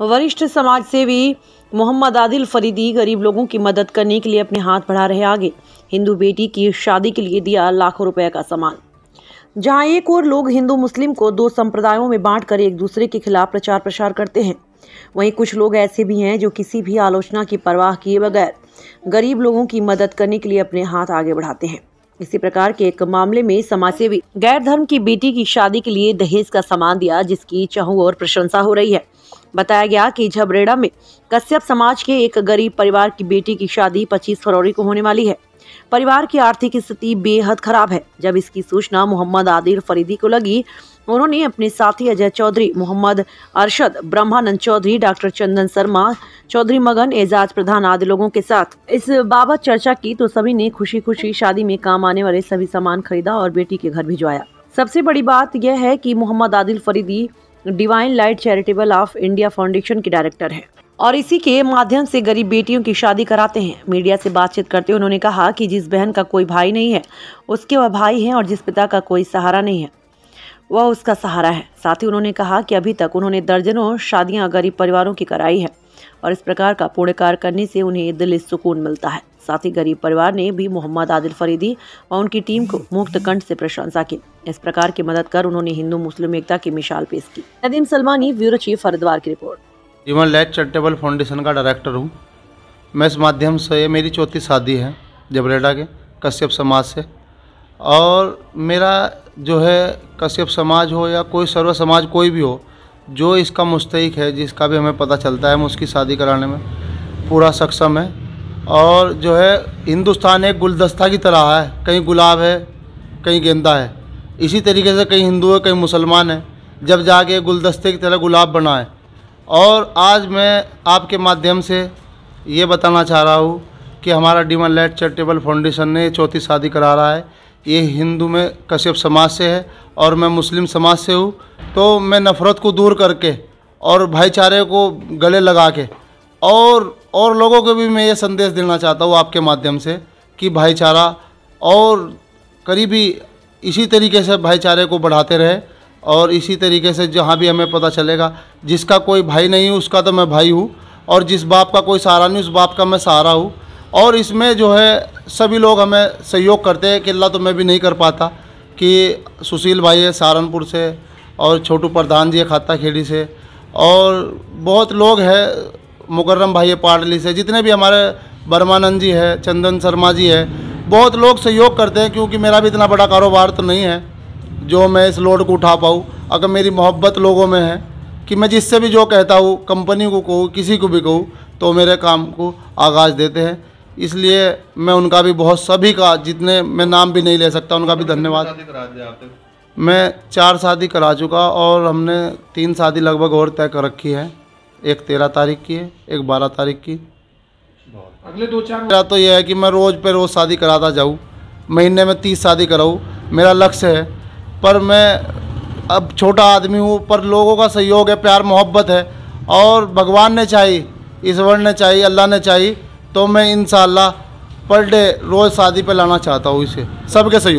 वरिष्ठ समाज सेवी मोहम्मद आदिल फरीदी गरीब लोगों की मदद करने के लिए अपने हाथ बढ़ा रहे आगे हिंदू बेटी की शादी के लिए दिया लाखों रुपए का सामान जहां एक और लोग हिंदू मुस्लिम को दो संप्रदायों में बांटकर एक दूसरे के खिलाफ प्रचार प्रसार करते हैं वहीं कुछ लोग ऐसे भी हैं जो किसी भी आलोचना की परवाह किए बगैर गरीब लोगों की मदद करने के लिए अपने हाथ आगे बढ़ाते हैं इसी प्रकार के एक मामले में समाज सेवी गैर धर्म की बेटी की शादी के लिए दहेज का सामान दिया जिसकी चहु और प्रशंसा हो रही है बताया गया कि झबरेड़ा में कश्यप समाज के एक गरीब परिवार की बेटी की शादी 25 फरवरी को होने वाली है परिवार की आर्थिक स्थिति बेहद खराब है जब इसकी सूचना मोहम्मद आदिर फरीदी को लगी उन्होंने अपने साथी अजय चौधरी मोहम्मद अरशद ब्रह्मानंद चौधरी डॉक्टर चंदन शर्मा चौधरी मगन एजाज प्रधान आदि लोगों के साथ इस बाबत चर्चा की तो सभी ने खुशी खुशी शादी में काम आने वाले सभी सामान खरीदा और बेटी के घर भिजवाया सबसे बड़ी बात यह है कि Mohammad Adil Faridi divine light charitable of India foundation के डायरेक्टर है और इसी के माध्यम से गरीब बेटियों की शादी कराते हैं मीडिया से बातचीत करते हुए उन्होंने कहा कि जिस बहन का कोई भाई नहीं है उसके वह भाई हैं और जिस पिता का कोई सहारा नहीं है वह उसका सहारा है साथ ही उन्होंने कहा कि अभी तक उन्होंने दर्जनों शादियां गरीब परिवारों की कराई है और इस प्रकार का पूर्ण कार्य करने से उन्हें दिल सुकून मिलता है साथ ही गरीब परिवार ने भी मोहम्मद आदिल फरीदी और उनकी टीम को मुक्त कंठ से प्रशंसा की इस प्रकार की मदद कर उन्होंने हिंदू मुस्लिम एकता की मिसाल पेश की नदीम सलमानी ब्यूरो चीफ हरिद्वार की रिपोर्ट जीवन लैच चैरिटेबल फाउंडेशन का डायरेक्टर हूँ मैं इस माध्यम से मेरी चौथी शादी है जबरेडा के कश्यप समाज से और मेरा जो है कश्यप समाज हो या कोई सर्व समाज कोई भी हो जो इसका मुस्तक है जिसका भी हमें पता चलता है हम उसकी शादी कराने में पूरा सक्षम है और जो है हिंदुस्तान एक गुलदस्ता की तरह है कहीं गुलाब है कहीं गेंदा है इसी तरीके से कहीं हिंदू है कहीं मुसलमान है जब जाके गुलदस्ते की तरह गुलाब बना है और आज मैं आपके माध्यम से ये बताना चाह रहा हूँ कि हमारा डिमन लाइट चैरिटेबल फाउंडेशन ने चौथी शादी करा रहा है ये हिंदू में कश्यप समाज से है और मैं मुस्लिम समाज से हूँ तो मैं नफ़रत को दूर करके और भाईचारे को गले लगा के और और लोगों को भी मैं ये संदेश देना चाहता हूँ आपके माध्यम से कि भाईचारा और करीबी इसी तरीके से भाईचारे को बढ़ाते रहे और इसी तरीके से जहाँ भी हमें पता चलेगा जिसका कोई भाई नहीं है उसका तो मैं भाई हूँ और जिस बाप का कोई सहारा नहीं उस बाप का मैं सहारा हूँ और इसमें जो है सभी लोग हमें सहयोग करते हैं किला तो मैं भी नहीं कर पाता कि सुशील भाई है सहारनपुर से और छोटू प्रधान जी है खाता खेड़ी से और बहुत लोग हैं मुकर्रम भाई है पाटली से जितने भी हमारे बर्मानंद जी है चंदन शर्मा जी है बहुत लोग सहयोग करते हैं क्योंकि मेरा भी इतना बड़ा कारोबार तो नहीं है जो मैं इस लोड को उठा पाऊँ अगर मेरी मोहब्बत लोगों में है कि मैं जिससे भी जो कहता हूँ कंपनी को कहूँ किसी को भी कहूँ तो मेरे काम को आगाज़ देते हैं इसलिए मैं उनका भी बहुत सभी का जितने मैं नाम भी नहीं ले सकता उनका भी धन्यवाद मैं चार शादी करा चुका और हमने तीन शादी लगभग और तय कर रखी है एक तेरह तारीख की है एक बारह तारीख की अगले दो चार मेरा तो यह है कि मैं रोज़ पे रोज़ शादी कराता जाऊँ महीने में तीस शादी कराऊँ मेरा लक्ष्य है पर मैं अब छोटा आदमी हूँ पर लोगों का सहयोग है प्यार मोहब्बत है और भगवान ने चाहिए ईश्वर ने चाहिए अल्लाह ने चाहिए तो मैं इन पर डे रोज़ शादी पर लाना चाहता हूँ इसे सबके सही